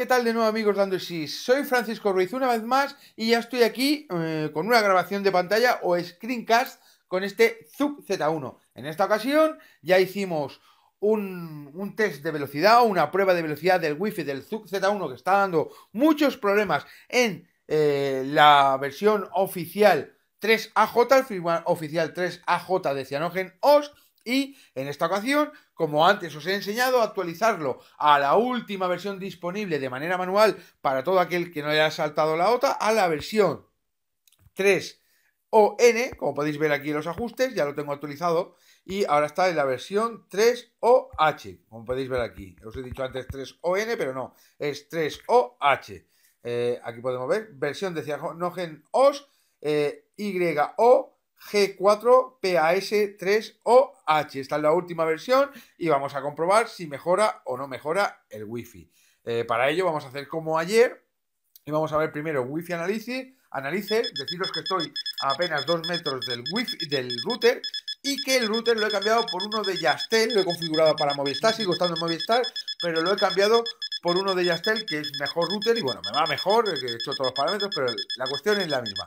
¿qué tal de nuevo amigos dando Soy Francisco Ruiz una vez más y ya estoy aquí eh, con una grabación de pantalla o screencast con este ZUK Z1. En esta ocasión ya hicimos un, test de velocidad, una prueba de velocidad del wifi del ZUK Z1 que está dando muchos problemas en eh, la versión oficial 3AJ, el firmware oficial 3AJ de Cyanogen OS y en esta ocasión como antes os he enseñado, a actualizarlo a la última versión disponible de manera manual para todo aquel que no haya saltado la OTA, a la versión 3 o N, como podéis ver aquí en los ajustes, ya lo tengo actualizado, y ahora está en la versión 3 h como podéis ver aquí. Os he dicho antes 3 n pero no, es 3OH. Eh, aquí podemos ver versión de cianogen OS, eh, YO, G4PAS3OH. Esta es la última versión y vamos a comprobar si mejora o no mejora el wifi eh, para ello vamos a hacer como ayer y vamos a ver primero Wi-Fi deciros que estoy a apenas dos metros del wifi del router y que el router lo he cambiado por uno de Yastel, lo he configurado para Movistar, sigo estando en Movistar, pero lo he cambiado por uno de Yastel que es mejor router y bueno, me va mejor, he hecho todos los parámetros, pero la cuestión es la misma.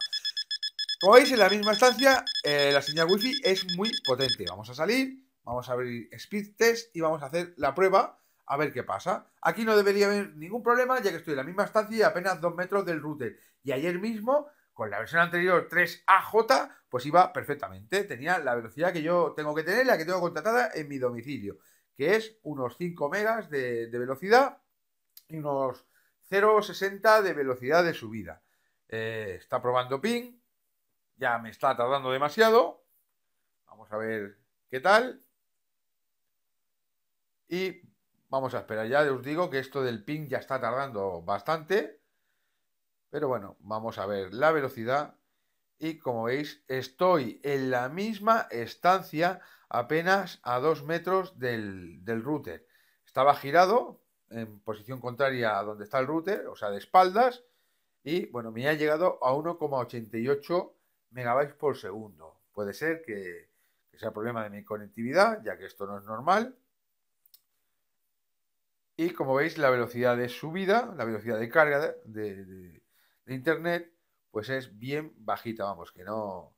Como veis, en la misma estancia, eh, la señal Wi-Fi es muy potente. Vamos a salir, vamos a abrir speed test y vamos a hacer la prueba a ver qué pasa. Aquí no debería haber ningún problema, ya que estoy en la misma estancia y apenas 2 metros del router. Y ayer mismo, con la versión anterior 3AJ, pues iba perfectamente. Tenía la velocidad que yo tengo que tener, la que tengo contratada en mi domicilio, que es unos 5 megas de, velocidad y unos 0,60 de velocidad de subida. Eh, está probando ping, ya me está tardando demasiado. Vamos a ver qué tal. Y vamos a esperar. Ya os digo que esto del ping ya está tardando bastante. Pero bueno, vamos a ver la velocidad. Y como veis, estoy en la misma estancia, apenas a dos metros del, del router. Estaba girado en posición contraria a donde está el router, o sea, de espaldas. Y bueno, me ha llegado a 1,88 megabytes por segundo. Puede ser que, sea problema de mi conectividad, ya que esto no es normal. Y como veis, la velocidad de subida, la velocidad de carga de, Internet, pues es bien bajita, vamos, que no...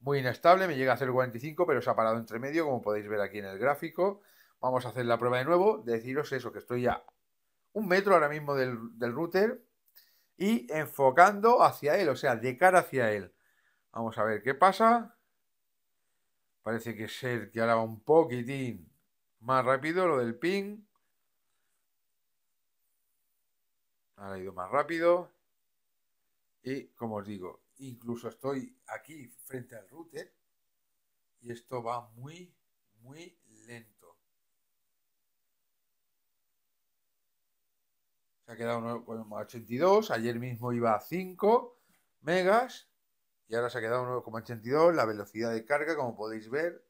Muy inestable, me llega a 0.45, pero se ha parado entre medio, como podéis ver aquí en el gráfico. Vamos a hacer la prueba de nuevo, deciros eso, que estoy a un metro ahora mismo del router y enfocando hacia él, o sea, de cara hacia él. Vamos a ver qué pasa. Parece que ser que ahora un poquitín más rápido lo del ping. Ahora ha ido más rápido. Y como os digo, incluso estoy aquí frente al router y esto va muy, muy lento. Se ha quedado 82, Ayer mismo iba a 5 megas y ahora se ha quedado 1,82. la velocidad de carga como podéis ver.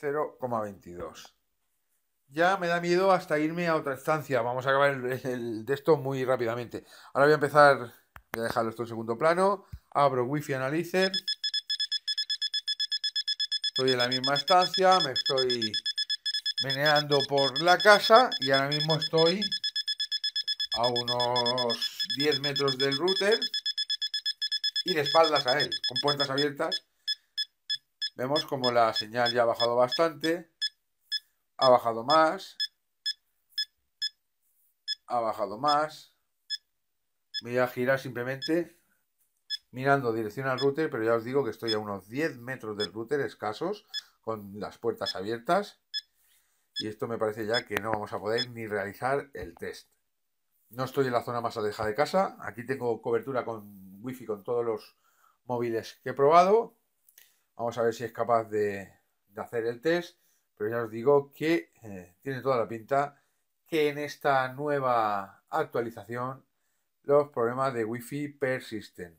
...0,22... Ya me da miedo hasta irme a otra estancia... ...vamos a acabar el, de esto muy rápidamente... ...ahora voy a empezar... ...voy a dejarlo esto en segundo plano... ...abro Wi-Fi Analyzer... ...estoy en la misma estancia... ...me estoy meneando por la casa y ahora mismo estoy a unos 10 metros del router y de espaldas a él, con puertas abiertas. Vemos como la señal ya ha bajado bastante, ha bajado más, ha bajado más. voy a girar simplemente mirando dirección al router, pero ya os digo que estoy a unos 10 metros del router escasos, con las puertas abiertas y esto me parece ya que no vamos a poder ni realizar el test. No estoy en la zona más alejada de casa, aquí tengo cobertura con wifi con todos los móviles que he probado. Vamos a ver si es capaz de, hacer el test, pero ya os digo que eh, tiene toda la pinta que en esta nueva actualización los problemas de wifi persisten.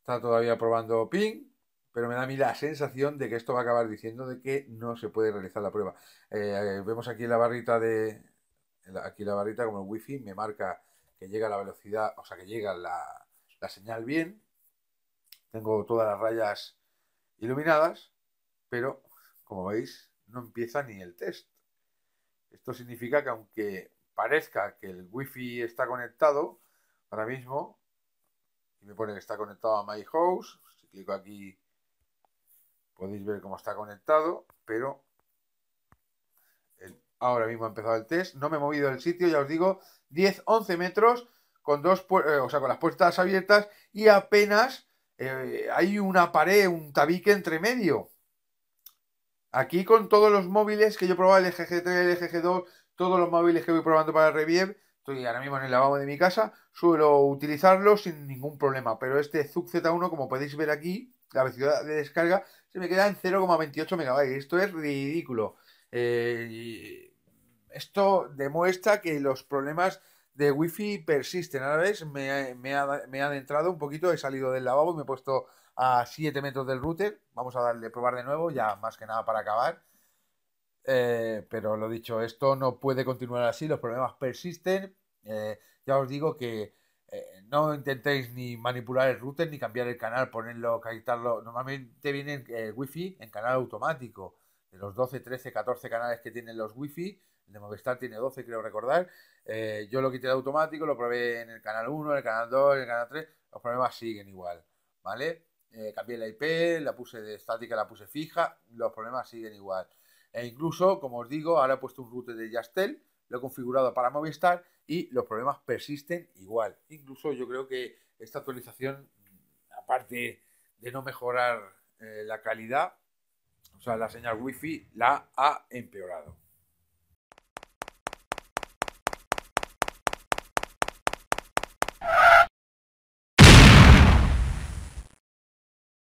Está todavía probando ping, pero me da a mí la sensación de que esto va a acabar diciendo de que no se puede realizar la prueba. Eh, vemos aquí la barrita de. Aquí la barrita, como el wifi, me marca que llega la velocidad, o sea, que llega la, señal bien. Tengo todas las rayas iluminadas, pero como veis, no empieza ni el test. Esto significa que aunque parezca que el wifi está conectado, ahora mismo, y me pone que está conectado a My House, si clico aquí Podéis ver cómo está conectado, pero ahora mismo ha empezado el test. No me he movido del sitio, ya os digo, 10-11 metros con, dos, eh, o sea, con las puertas abiertas y apenas eh, hay una pared, un tabique entre medio. Aquí con todos los móviles que yo probaba, el GG 3 el GG 2 todos los móviles que voy probando para el estoy ahora mismo en el lavabo de mi casa, suelo utilizarlo sin ningún problema, pero este Zug Z1, como podéis ver aquí, la velocidad de descarga se me queda en 0,28 MB, Esto es ridículo. Eh, esto demuestra que los problemas de wifi persisten. Ahora ves, me, me, ha, adentrado un poquito, he salido del lavabo y me he puesto a 7 metros del router. Vamos a darle probar de nuevo, ya más que nada para acabar. Eh, pero lo dicho, esto no puede continuar así, los problemas persisten. Eh, ya os digo que no intentéis ni manipular el router ni cambiar el canal, ponerlo, conectarlo. Normalmente viene el wifi en canal automático. De los 12, 13, 14 canales que tienen los wifi, el de Movistar tiene 12, creo recordar. Eh, yo lo quité de automático, lo probé en el canal 1, en el canal 2, en el canal 3. Los problemas siguen igual, ¿vale? Eh, cambié la IP, la puse de estática, la puse fija. Los problemas siguen igual. E incluso, como os digo, ahora he puesto un router de Yastel lo he configurado para Movistar y los problemas persisten igual. Incluso yo creo que esta actualización, aparte de no mejorar eh, la calidad, o sea, la señal Wi-Fi la ha empeorado.